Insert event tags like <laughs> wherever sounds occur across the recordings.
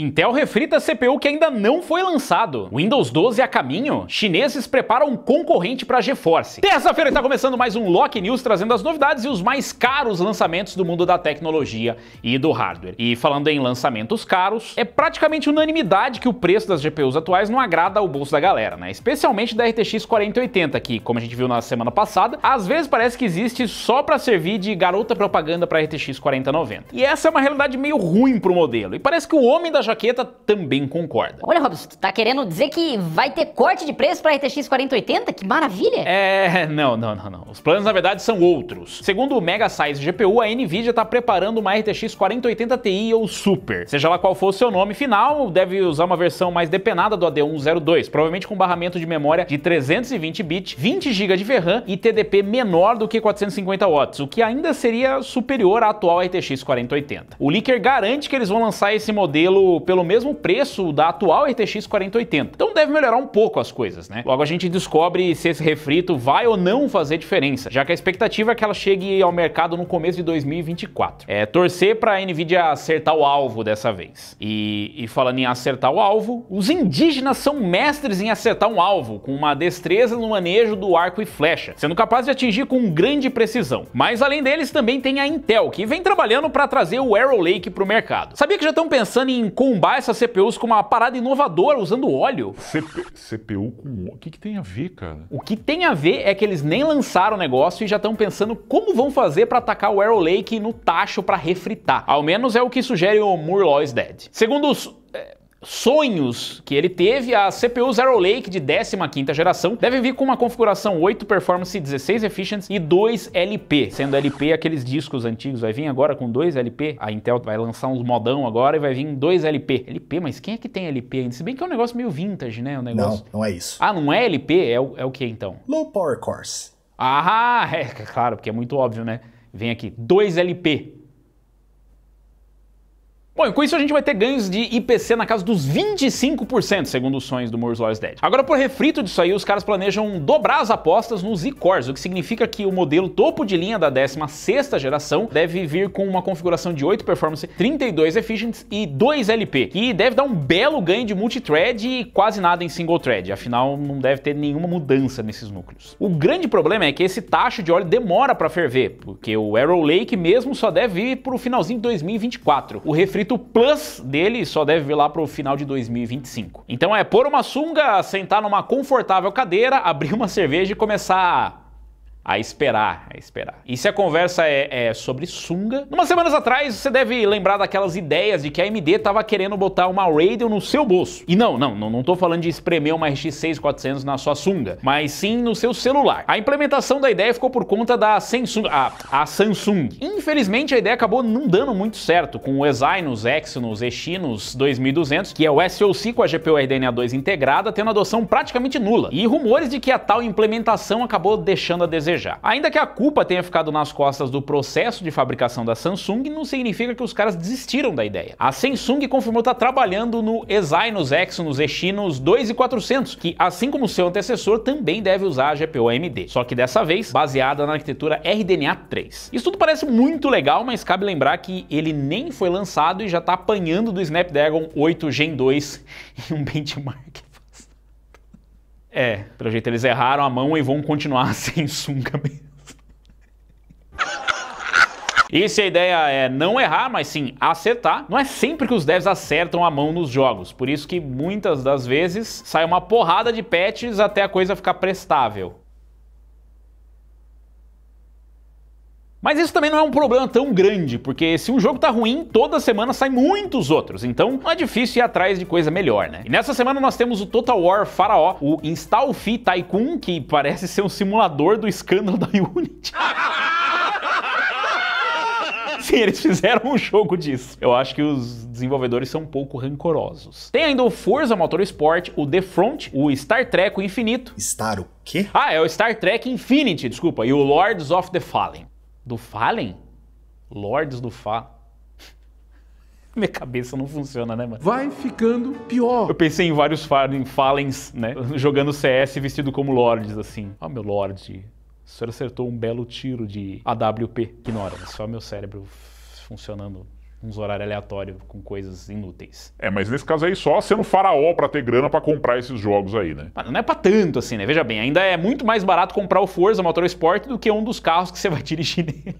Intel refrita CPU que ainda não foi lançado. Windows 12 a caminho? Chineses preparam um concorrente para GeForce. Terça-feira está começando mais um Lock News trazendo as novidades e os mais caros lançamentos do mundo da tecnologia e do hardware. E falando em lançamentos caros, é praticamente unanimidade que o preço das GPUs atuais não agrada ao bolso da galera, né? Especialmente da RTX 4080, que, como a gente viu na semana passada, às vezes parece que existe só para servir de garota propaganda para a RTX 4090. E essa é uma realidade meio ruim para o modelo. E parece que o homem da Jaqueta também concorda. Olha, Robson, tu tá querendo dizer que vai ter corte de preço para a RTX 4080? Que maravilha! É, não, não, não, não. Os planos na verdade são outros. Segundo o Mega Size GPU, a Nvidia tá preparando uma RTX 4080 Ti ou Super. Seja lá qual for o seu nome final, deve usar uma versão mais depenada do AD102, provavelmente com barramento de memória de 320 bits, 20 GB de VRAM e TDP menor do que 450 watts, o que ainda seria superior à atual RTX 4080. O leaker garante que eles vão lançar esse modelo pelo mesmo preço da atual RTX 4080. Então deve melhorar um pouco as coisas, né? Logo a gente descobre se esse refrito vai ou não fazer diferença, já que a expectativa é que ela chegue ao mercado no começo de 2024. É torcer para a Nvidia acertar o alvo dessa vez. E, e falando em acertar o alvo, os indígenas são mestres em acertar um alvo, com uma destreza no manejo do arco e flecha, sendo capaz de atingir com grande precisão. Mas além deles também tem a Intel, que vem trabalhando para trazer o Arrow Lake para o mercado. Sabia que já estão pensando em combar essas CPUs com uma parada inovadora, usando óleo. CP, CPU com óleo? O que, que tem a ver, cara? O que tem a ver é que eles nem lançaram o negócio e já estão pensando como vão fazer para atacar o Arrow Lake no tacho para refritar. Ao menos é o que sugere o Moore Law is Dead. Segundo os... É sonhos que ele teve, a CPU Zero Lake de 15ª geração deve vir com uma configuração 8 Performance 16 Efficiency e 2 LP, sendo LP aqueles discos antigos, vai vir agora com 2 LP, a Intel vai lançar uns modão agora e vai vir 2 LP. LP, mas quem é que tem LP ainda? Se bem que é um negócio meio vintage, né, o negócio. Não, não é isso. Ah, não é LP? É o, é o que então? Low Power Course. Ah, <laughs> é, claro, porque é muito óbvio, né? Vem aqui, 2 LP. Bom, com isso a gente vai ter ganhos de IPC na casa dos 25%, segundo os sonhos do Moore's Law is Dead. Agora, por refrito disso aí, os caras planejam dobrar as apostas nos E-Cores, o que significa que o modelo topo de linha da 16ª geração deve vir com uma configuração de 8 performance, 32 eficientes e 2 LP, que deve dar um belo ganho de multithread e quase nada em single thread, afinal não deve ter nenhuma mudança nesses núcleos. O grande problema é que esse tacho de óleo demora para ferver, porque o Arrow Lake mesmo só deve vir para o finalzinho de 2024. O refrito inscrito, plus dele só deve vir lá para o final de 2025. Então é pôr uma sunga, sentar numa confortável cadeira, <laughs> abrir uma cerveja e começar a esperar, a esperar. E se a conversa é, é, sobre sunga? Umas semanas atrás, você deve lembrar daquelas ideias de que a AMD estava querendo botar uma Radeon no seu bolso. E não, não, não, não tô falando de espremer uma RX 6400 na sua sunga, mas sim no seu celular. A implementação da ideia ficou por conta da Samsung, a, a Samsung. Infelizmente, a ideia acabou não dando muito certo com o Exynos, Exynos, Exynos 2200, que é o SoC com a GPU RDNA2 integrada, tendo adoção praticamente nula. E rumores de que a tal implementação acabou deixando a desejar ainda que a culpa tenha ficado nas costas do processo de fabricação da Samsung, não significa que os caras desistiram da ideia. A Samsung confirmou estar tá trabalhando no Exynos Exynos Exynos 400, que assim como seu antecessor também deve usar a GPU AMD, só que dessa vez baseada na arquitetura RDNA 3. Isso tudo parece muito legal, mas cabe lembrar que ele nem foi lançado e já está apanhando do Snapdragon 8 Gen 2 <laughs> em um benchmark é, pelo jeito eles erraram a mão e vão continuar <laughs> sem sunga mesmo. E se é a ideia é não errar, mas sim acertar, não é sempre que os devs acertam a mão nos jogos. Por isso que muitas das vezes sai uma porrada de patches até a coisa ficar prestável. Mas isso também não é um problema tão grande, porque se um jogo tá ruim, toda semana saem muitos outros, então não é difícil ir atrás de coisa melhor, né? E nessa semana nós temos o Total War Faraó, o Install Fee Tycoon, que parece ser um simulador do escândalo da Unity. <laughs> Sim, eles fizeram um jogo disso. Eu acho que os desenvolvedores são um pouco rancorosos. Tem ainda o Forza Motorsport, o The Front, o Star Trek o Infinito. Star o quê? Ah, é o Star Trek Infinity, desculpa, e o Lords of the Fallen. Do Fallen? Lords do Fá. <laughs> Minha cabeça não funciona, né, mano? Vai ficando pior. Eu pensei em vários Fallens, né? Jogando CS vestido como Lords, assim. Ó, oh, meu Lorde, o senhor acertou um belo tiro de AWP. Ignora, só meu cérebro funcionando uns horários aleatórios com coisas inúteis. É, mas nesse caso aí só sendo faraó para ter grana para comprar esses jogos aí, né? Não é para tanto assim, né? Veja bem, ainda é muito mais barato comprar o Forza Motorsport do que um dos carros que você vai <laughs> dirigir nele.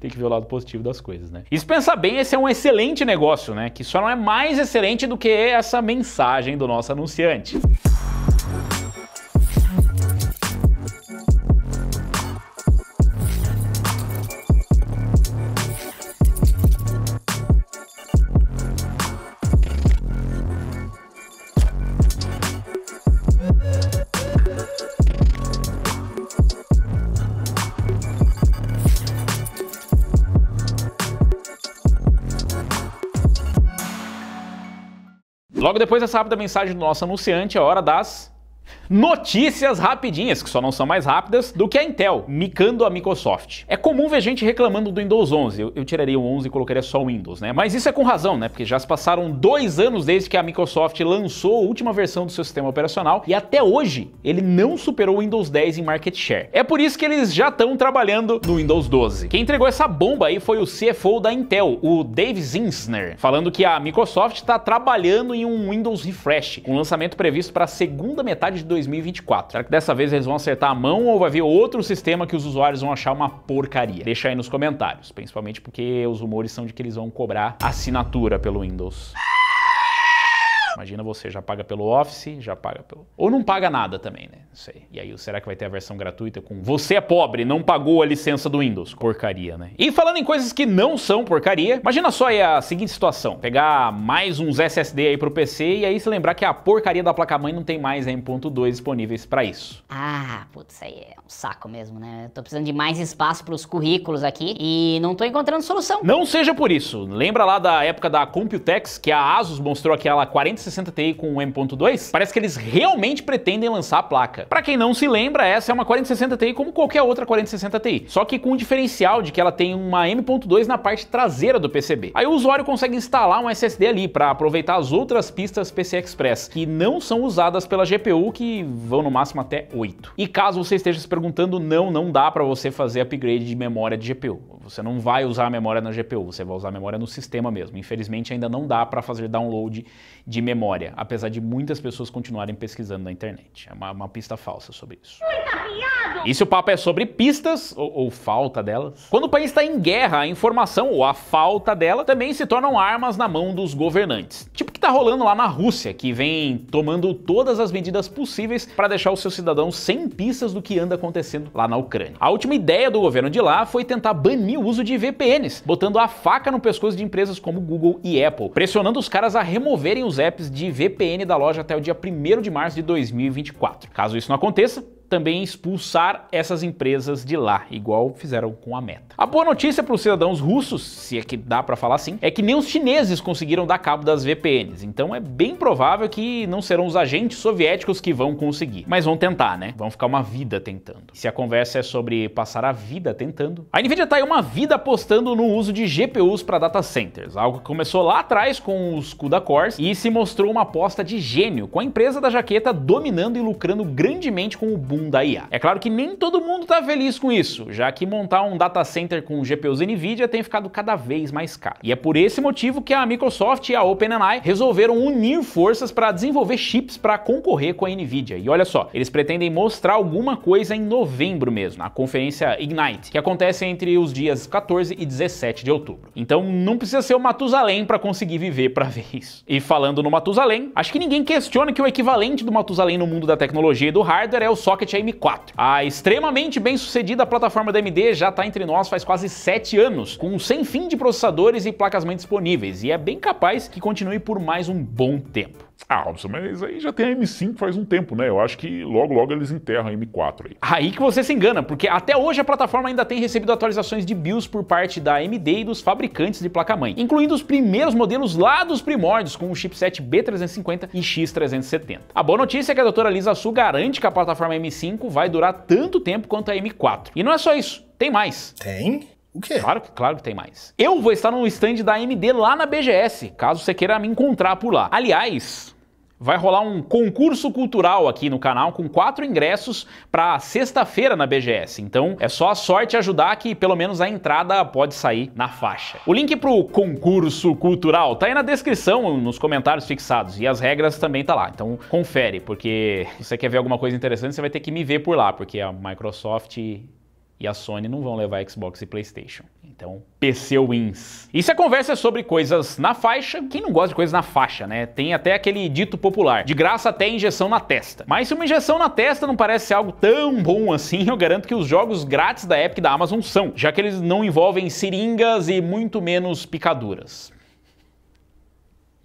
Tem que ver o lado positivo das coisas, né? E se pensar bem, esse é um excelente negócio, né? Que só não é mais excelente do que essa mensagem do nosso anunciante. Logo depois é dessa rápida mensagem do nosso anunciante, é hora das Notícias rapidinhas, que só não são mais rápidas, do que a Intel, micando a Microsoft. É comum ver gente reclamando do Windows 11. Eu, eu, tiraria o 11 e colocaria só o Windows, né? Mas isso é com razão, né? Porque já se passaram dois anos desde que a Microsoft lançou a última versão do seu sistema operacional e até hoje ele não superou o Windows 10 em market share. É por isso que eles já estão trabalhando no Windows 12. Quem entregou essa bomba aí foi o CFO da Intel, o Dave Zinsner, falando que a Microsoft está trabalhando em um Windows Refresh, com um lançamento previsto para a segunda metade metade de 2024. Será que dessa vez eles vão acertar a mão ou vai vir outro sistema que os usuários vão achar uma porcaria? Deixa aí nos comentários, principalmente porque os rumores são de que eles vão cobrar assinatura pelo Windows. Imagina você já paga pelo Office, já paga pelo. Ou não paga nada também, né? Não sei. E aí, será que vai ter a versão gratuita com você é pobre, não pagou a licença do Windows? Porcaria, né? E falando em coisas que não são porcaria, imagina só aí a seguinte situação: pegar mais uns SSD aí pro PC e aí se lembrar que a porcaria da placa-mãe não tem mais M.2 disponíveis para isso. Ah, putz, aí é um saco mesmo, né? Eu tô precisando de mais espaço pros currículos aqui e não tô encontrando solução. Não seja por isso. Lembra lá da época da Computex que a Asus mostrou aquela 40 360 Ti com o M.2, parece que eles realmente pretendem lançar a placa. Para quem não se lembra, essa é uma 4060 Ti como qualquer outra 4060 Ti, só que com o diferencial de que ela tem uma M.2 na parte traseira do PCB. Aí o usuário consegue instalar um SSD ali para aproveitar as outras pistas PC Express, que não são usadas pela GPU, que vão no máximo até 8. E caso você esteja se perguntando, não, não dá para você fazer upgrade de memória de GPU. Você não vai usar a memória na GPU, você vai usar a memória no sistema mesmo. Infelizmente ainda não dá para fazer download de memória, apesar de muitas pessoas continuarem pesquisando na internet. É uma, uma pista falsa sobre isso. E se o papo é sobre pistas, ou, ou falta delas? Quando o país está em guerra, a informação ou a falta dela também se tornam armas na mão dos governantes. Tipo está rolando lá na Rússia, que vem tomando todas as medidas possíveis para deixar os seus cidadãos sem pistas do que anda acontecendo lá na Ucrânia. A última ideia do governo de lá foi tentar banir o uso de VPNs, botando a faca no pescoço de empresas como Google e Apple, pressionando os caras a removerem os apps de VPN da loja até o dia 1 de março de 2024. Caso isso não aconteça, também expulsar essas empresas de lá, igual fizeram com a Meta. A boa notícia para os cidadãos russos, se é que dá para falar assim, é que nem os chineses conseguiram dar cabo das VPNs, então é bem provável que não serão os agentes soviéticos que vão conseguir. Mas vão tentar, né? Vão ficar uma vida tentando. Se a conversa é sobre passar a vida tentando, a Nvidia tá aí uma vida apostando no uso de GPUs para data centers, algo que começou lá atrás com os CUDA cores e se mostrou uma aposta de gênio, com a empresa da jaqueta dominando e lucrando grandemente com o boom da IA. É claro que nem todo mundo está feliz com isso, já que montar um data center com GPUs NVIDIA tem ficado cada vez mais caro. E é por esse motivo que a Microsoft e a OpenAI resolveram unir forças para desenvolver chips para concorrer com a NVIDIA. E olha só, eles pretendem mostrar alguma coisa em novembro mesmo, na conferência Ignite, que acontece entre os dias 14 e 17 de outubro. Então não precisa ser o Matusalém para conseguir viver para <laughs> ver isso. E falando no Matusalém, acho que ninguém questiona que o equivalente do Matusalém no mundo da tecnologia e do hardware é o socket a M4. A extremamente bem sucedida plataforma da AMD já está entre nós faz quase 7 anos, com um sem fim de processadores e placas-mãe disponíveis, e é bem capaz que continue por mais um bom tempo. Ah, mas aí já tem a M5 faz um tempo, né? Eu acho que logo, logo eles enterram a M4 aí. Aí que você se engana, porque até hoje a plataforma ainda tem recebido atualizações de BIOS por parte da AMD e dos fabricantes de placa-mãe, incluindo os primeiros modelos lá dos primórdios, com o chipset B350 e X370. A boa notícia é que a doutora Lisa Su garante que a plataforma M5 vai durar tanto tempo quanto a M4. E não é só isso, tem mais. Tem? O quê? Claro, claro que tem mais. Eu vou estar no stand da AMD lá na BGS, caso você queira me encontrar por lá. Aliás, vai rolar um concurso cultural aqui no canal com quatro ingressos para sexta-feira na BGS. Então é só a sorte ajudar que pelo menos a entrada pode sair na faixa. O link para o concurso cultural tá aí na descrição, nos comentários fixados e as regras também tá lá. Então confere, porque se você quer ver alguma coisa interessante, você vai ter que me ver por lá, porque a Microsoft e a Sony não vão levar Xbox e PlayStation. Então, PC wins. Isso é conversa sobre coisas na faixa. Quem não gosta de coisas na faixa, né? Tem até aquele dito popular: de graça até injeção na testa. Mas se uma injeção na testa não parece ser algo tão bom assim, eu garanto que os jogos grátis da Epic da Amazon são, já que eles não envolvem seringas e muito menos picaduras.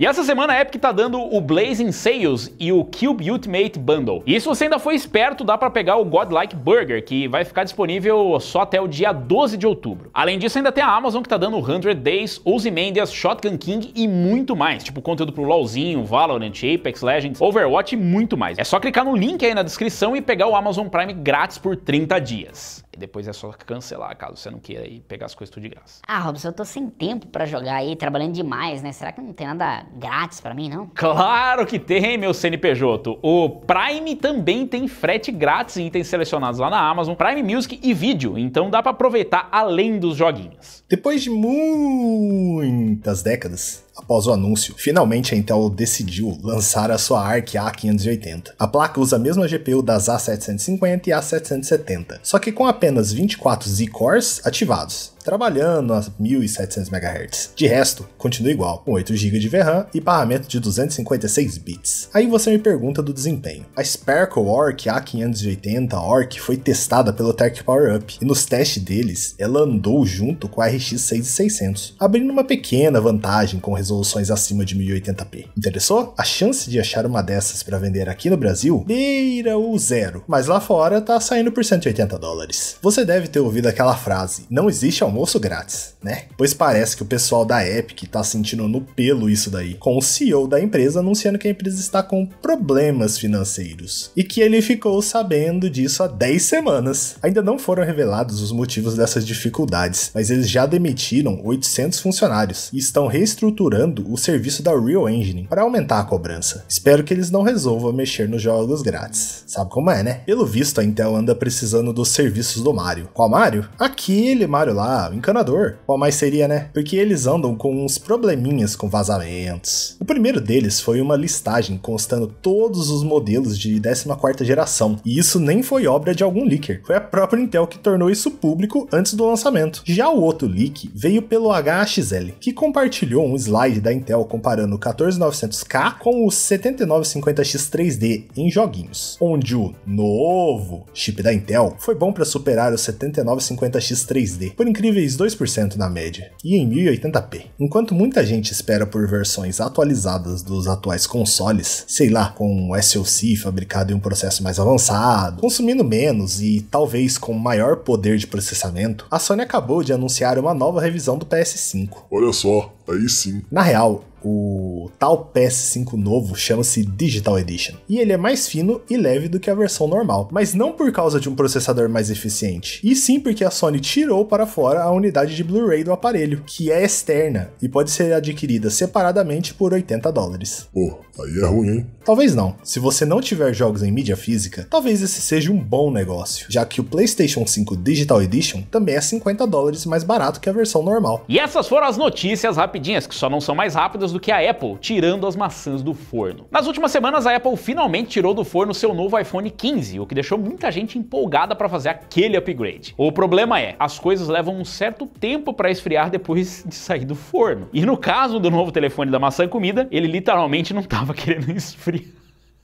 E essa semana a Epic tá dando o Blazing Sales e o Cube Ultimate Bundle. E se você ainda foi esperto, dá para pegar o Godlike Burger, que vai ficar disponível só até o dia 12 de outubro. Além disso, ainda tem a Amazon que tá dando 100 Days, Ozymandias, Shotgun King e muito mais, tipo conteúdo pro LoLzinho, Valorant, Apex Legends, Overwatch e muito mais. É só clicar no link aí na descrição e pegar o Amazon Prime grátis por 30 dias depois é só cancelar, caso você não queira e pegar as coisas tudo de graça. Ah, Robson, eu tô sem tempo para jogar aí, trabalhando demais, né? Será que não tem nada grátis para mim, não? Claro que tem, meu CNPJ. O Prime também tem frete grátis em itens selecionados lá na Amazon, Prime Music e vídeo, então dá para aproveitar além dos joguinhos. Depois de muitas décadas, Após o anúncio, finalmente a Intel decidiu lançar a sua ARC A580. A placa usa a mesma GPU das A750 e A770, só que com apenas 24 Z-cores ativados trabalhando a 1700 MHz. De resto, continua igual, com 8 GB de VRAM e barramento de 256 bits. Aí você me pergunta do desempenho. A Sparkle Orc A580 Orc foi testada pelo Tech Power Up e nos testes deles ela andou junto com a RX 6600, abrindo uma pequena vantagem com resoluções acima de 1080p. Interessou? A chance de achar uma dessas para vender aqui no Brasil beira o zero, mas lá fora tá saindo por 180 dólares. Você deve ter ouvido aquela frase: não existe almoço grátis, né? Pois parece que o pessoal da Epic tá sentindo no pelo isso daí, com o CEO da empresa anunciando que a empresa está com problemas financeiros e que ele ficou sabendo disso há 10 semanas. Ainda não foram revelados os motivos dessas dificuldades, mas eles já demitiram 800 funcionários e estão reestruturando o serviço da Real Engine para aumentar a cobrança. Espero que eles não resolvam mexer nos jogos grátis. Sabe como é, né? Pelo visto, a Intel anda precisando dos serviços do Mario. Qual Mario? Aquele Mario lá o encanador. Qual mais seria, né? Porque eles andam com uns probleminhas com vazamentos. O primeiro deles foi uma listagem constando todos os modelos de 14ª geração, e isso nem foi obra de algum leaker. Foi a própria Intel que tornou isso público antes do lançamento. Já o outro leak veio pelo HXL, que compartilhou um slide da Intel comparando o 14900K com o 7950X 3D em joguinhos, onde o novo chip da Intel foi bom para superar o 7950X 3D. Por incrível incríveis 2% na média, e em 1080p. Enquanto muita gente espera por versões atualizadas dos atuais consoles, sei lá, com um SoC fabricado em um processo mais avançado, consumindo menos e talvez com maior poder de processamento, a Sony acabou de anunciar uma nova revisão do PS5. Olha só, aí sim. Na real, o tal PS5 novo chama-se Digital Edition, e ele é mais fino e leve do que a versão normal, mas não por causa de um processador mais eficiente, e sim porque a Sony tirou para fora a unidade de Blu-ray do aparelho, que é externa e pode ser adquirida separadamente por 80 dólares. Pô, oh, aí é ruim, hein? Talvez não. Se você não tiver jogos em mídia física, talvez esse seja um bom negócio, já que o PlayStation 5 Digital Edition também é 50 dólares mais barato que a versão normal. E essas foram as notícias rapidinhas, que só não são mais rápidas do que a Apple, tirando as maçãs do forno. Nas últimas semanas, a Apple finalmente tirou do forno seu novo iPhone 15, o que deixou muita gente empolgada para fazer aquele upgrade. O problema é, as coisas levam um certo tempo para esfriar depois de sair do forno. E no caso do novo telefone da maçã comida, ele literalmente não estava <laughs> querendo esfriar.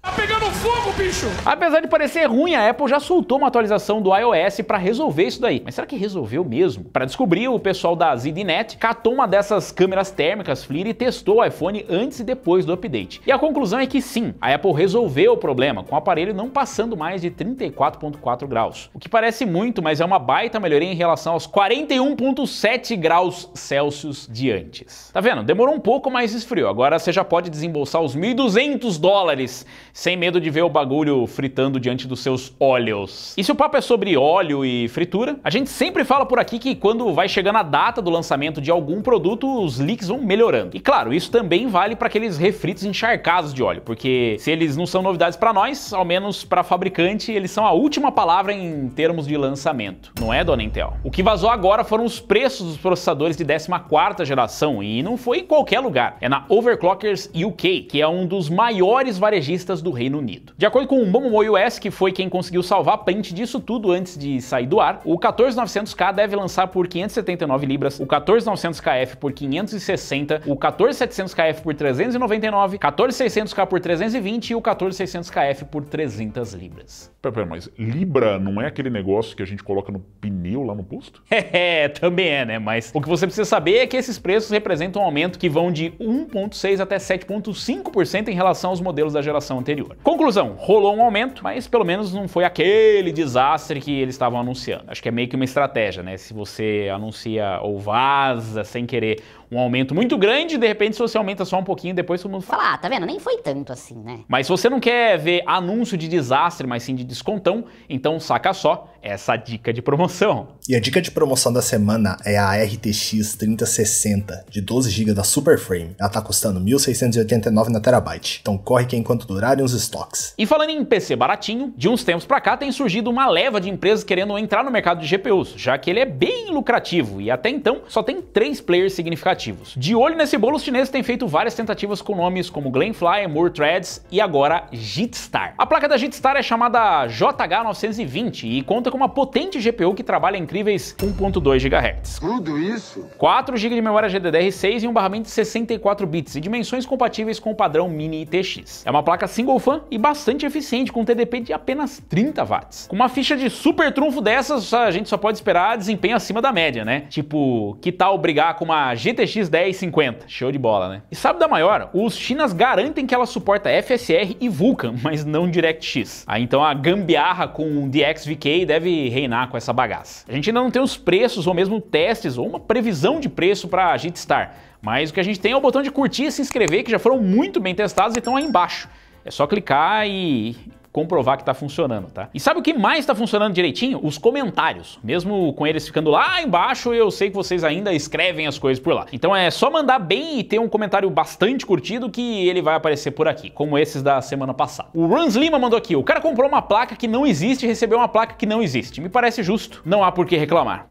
Tá pegando fogo, bicho! Apesar de parecer ruim, a Apple já soltou uma atualização do iOS para resolver isso daí. Mas será que resolveu mesmo? Para descobrir, o pessoal da ZDNet catou uma dessas câmeras térmicas FLIR e testou o iPhone antes e depois do update. E a conclusão é que sim, a Apple resolveu o problema, com o aparelho não passando mais de 34.4 graus. O que parece muito, mas é uma baita melhoria em relação aos 41.7 graus Celsius de antes. Tá vendo? Demorou um pouco, mas esfriou. Agora você já pode desembolsar os 1.200 dólares sem medo de ver o bagulho fritando diante dos seus olhos. E se o papo é sobre óleo e fritura, a gente sempre fala por aqui que quando vai chegando a data do lançamento de algum produto, os leaks vão melhorando. E claro, isso também vale para aqueles refritos encharcados de óleo, porque se eles não são novidades para nós, ao menos para fabricante, eles são a última palavra em termos de lançamento. Não é, dona Intel? O que vazou agora foram os preços dos processadores de 14ª geração e não foi em qualquer lugar. É na Overclockers UK, que é um dos maiores varejistas do Reino Unido. De acordo com o Momomo US, que foi quem conseguiu salvar print disso tudo antes de sair do ar, o 14900K deve lançar por 579 libras, o 14900KF por 560, o 14700KF por 399, 14600K por 320 e o 14600KF por 300 libras. Pera, pera, mas libra não é aquele negócio que a gente coloca no pneu lá no posto? <laughs> É, também é, né? Mas o que você precisa saber é que esses preços representam um aumento que vão de 1,6 até 7,5% em relação aos modelos da geração anterior anterior. Conclusão, rolou um aumento, mas pelo menos não foi aquele desastre que eles estavam anunciando. Acho que é meio que uma estratégia, né? Se você anuncia ou vaza sem querer um aumento muito grande, de repente se você aumenta só um pouquinho, depois todo mundo fala, ah, tá vendo? Nem foi tanto assim, né? Mas se você não quer ver anúncio de desastre, mas sim de descontão, então saca só essa dica de promoção. E a dica de promoção da semana é a RTX 3060 de 12 GB da Superframe. Ela tá custando 1.689 na terabyte. Então corre que enquanto durarem nos estoques. E falando em PC baratinho, de uns tempos para cá tem surgido uma leva de empresas querendo entrar no mercado de GPUs, já que ele é bem lucrativo e até então só tem três players significativos. De olho nesse bolo, os chineses têm feito várias tentativas com nomes como Glenfly, Moore Threads e agora Jitstar. A placa da Jitstar é chamada JH920 e conta com uma potente GPU que trabalha incríveis 1.2 GHz. Tudo isso? 4 GB de memória GDDR6 e um barramento de 64 bits e dimensões compatíveis com o padrão Mini ITX. É uma placa single Golfan e bastante eficiente, com um TDP de apenas 30 watts. Com uma ficha de super trunfo dessas, a gente só pode esperar desempenho acima da média, né? Tipo, que tal brigar com uma GTX 1050? Show de bola, né? E sabe da maior? Os chinas garantem que ela suporta FSR e Vulkan, <laughs> mas não DirectX. Aí então a gambiarra com o DXVK deve reinar com essa bagaça. A gente ainda não tem os preços ou mesmo testes ou uma previsão de preço para a Jitstar. mas o que a gente tem é o botão de curtir e se inscrever, que já foram muito bem testados e estão aí embaixo. É só clicar e comprovar que está funcionando, tá? E sabe o que mais está funcionando direitinho? Os comentários. Mesmo com eles ficando lá embaixo, eu sei que vocês ainda escrevem as coisas por lá. Então é só mandar bem e ter um comentário bastante curtido que ele vai aparecer por aqui, como esses da semana passada. O Runs Lima mandou aqui, o cara comprou uma placa que não existe e recebeu uma placa que não existe. Me parece justo, não há por que reclamar.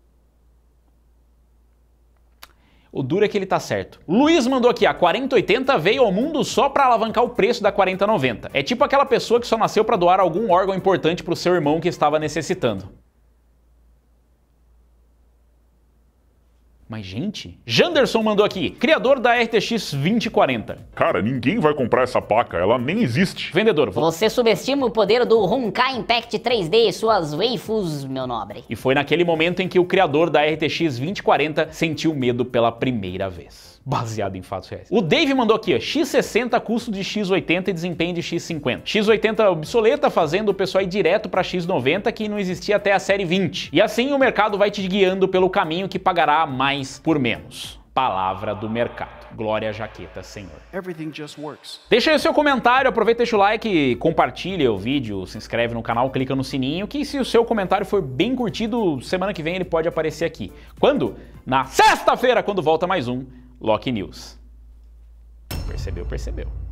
O duro é que ele tá certo. Luiz mandou aqui, a 4080 veio ao mundo só para alavancar o preço da 4090. É tipo aquela pessoa que só nasceu para doar algum órgão importante pro seu irmão que estava necessitando. Mas, gente, Janderson mandou aqui, criador da RTX 2040. Cara, ninguém vai comprar essa placa, ela nem existe. Vendedor, você subestima o poder do Honkai Impact 3D e suas waifus, meu nobre. E foi naquele momento em que o criador da RTX 2040 sentiu medo pela primeira vez baseado em fatos reais. O Dave mandou aqui, ó, X60 custo de X80 e desempenho de X50. X80 obsoleta, fazendo o pessoal ir direto para X90 que não existia até a série 20. E assim o mercado vai te guiando pelo caminho que pagará mais por menos palavra do mercado. Glória à jaqueta, Senhor. Deixa aí o seu comentário, aproveita, deixa o like, compartilha o vídeo, se inscreve no canal, clica no sininho, que se o seu comentário for bem curtido, semana que vem ele pode aparecer aqui. Quando? Na sexta-feira, quando volta mais um Lock News. Percebeu, percebeu.